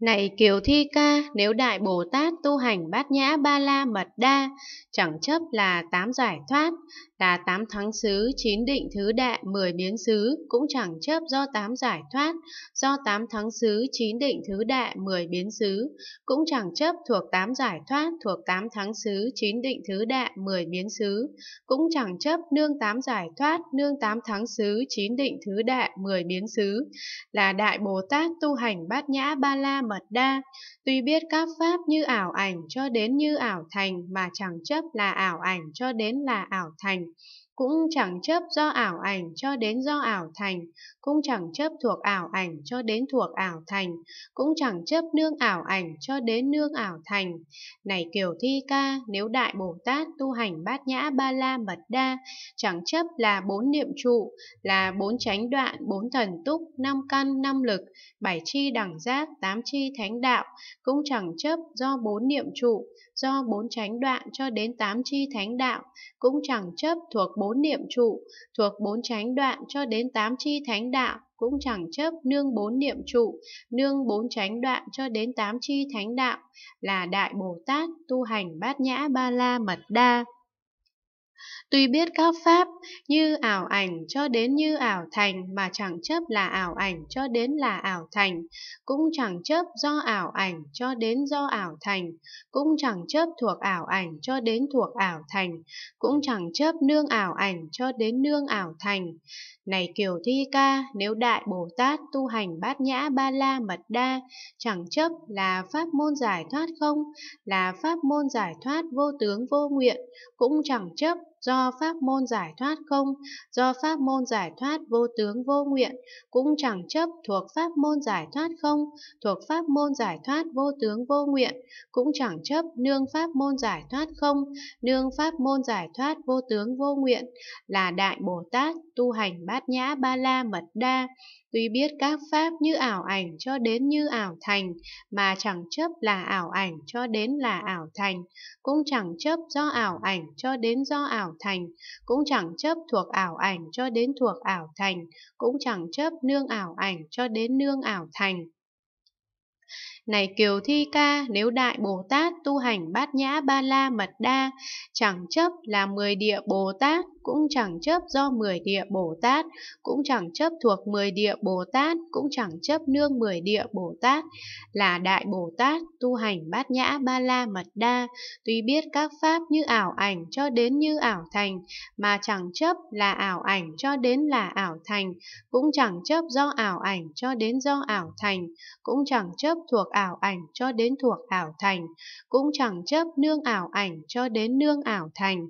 Này Kiều Thi Ca, nếu Đại Bồ Tát tu hành bát nhã ba la mật đa, chẳng chấp là tám giải thoát, là tám thắng xứ, chín định thứ đệ mười biến xứ, cũng chẳng chấp do tám giải thoát, do tám thắng xứ, chín định thứ đệ mười biến xứ, cũng chẳng chấp thuộc tám giải thoát, thuộc tám thắng xứ, chín định thứ đệ mười biến xứ, cũng chẳng chấp nương tám giải thoát, nương tám thắng xứ, chín định thứ đệ mười biến xứ, là Đại Bồ Tát tu hành bát nhã ba la mật đa, tuy biết các pháp như ảo ảnh cho đến như ảo thành mà chẳng chấp là ảo ảnh cho đến là ảo thành, cũng chẳng chấp do ảo ảnh cho đến do ảo thành, cũng chẳng chấp thuộc ảo ảnh cho đến thuộc ảo thành, cũng chẳng chấp nương ảo ảnh cho đến nương ảo thành. Này kiều thi ca, nếu Đại Bồ Tát tu hành bát nhã ba la mật đa, chẳng chấp là bốn niệm trụ, là bốn chánh đoạn, bốn thần túc, năm căn, năm lực, bảy chi đẳng giác, tám chi thánh đạo, cũng chẳng chấp do bốn niệm trụ, do bốn chánh đoạn cho đến tám chi thánh đạo, cũng chẳng chấp thuộc bốn bốn niệm trụ, thuộc bốn chánh đoạn cho đến tám chi thánh đạo, cũng chẳng chấp nương bốn niệm trụ, nương bốn chánh đoạn cho đến tám chi thánh đạo, là Đại Bồ Tát tu hành bát nhã ba la mật đa. Tuy biết các pháp như ảo ảnh cho đến như ảo thành mà chẳng chấp là ảo ảnh cho đến là ảo thành, cũng chẳng chấp do ảo ảnh cho đến do ảo thành, cũng chẳng chấp thuộc ảo ảnh cho đến thuộc ảo thành, cũng chẳng chấp nương ảo ảnh cho đến nương ảo thành. Này Kiều Thi Ca, nếu Đại Bồ Tát tu hành bát nhã ba la mật đa, chẳng chấp là pháp môn giải thoát không, là pháp môn giải thoát vô tướng vô nguyện, cũng chẳng chấp do pháp môn giải thoát không, do pháp môn giải thoát vô tướng vô nguyện, cũng chẳng chấp thuộc pháp môn giải thoát không, thuộc pháp môn giải thoát vô tướng vô nguyện, cũng chẳng chấp nương pháp môn giải thoát không, nương pháp môn giải thoát vô tướng vô nguyện, là Đại Bồ Tát tu hành bát nhã ba la mật đa, tuy biết các pháp như ảo ảnh cho đến như ảo thành, mà chẳng chấp là ảo ảnh cho đến là ảo thành, cũng chẳng chấp do ảo ảnh cho đến do ảo thành, cũng chẳng chấp thuộc ảo ảnh cho đến thuộc ảo thành, cũng chẳng chấp nương ảo ảnh cho đến nương ảo thành. Này Kiều Thi Ca, nếu Đại Bồ Tát tu hành bát nhã ba la mật đa, chẳng chấp là mười địa Bồ Tát, cũng chẳng chấp do mười địa Bồ Tát, cũng chẳng chấp thuộc mười địa Bồ Tát, cũng chẳng chấp nương mười địa Bồ Tát, là Đại Bồ Tát tu hành bát nhã ba la mật đa, tuy biết các pháp như ảo ảnh cho đến như ảo thành, mà chẳng chấp là ảo ảnh cho đến là ảo thành, cũng chẳng chấp do ảo ảnh cho đến do ảo thành, cũng chẳng chấp thuộc ảo ảnh cho đến thuộc ảo thành, cũng chẳng chấp nương ảo ảnh cho đến nương ảo thành.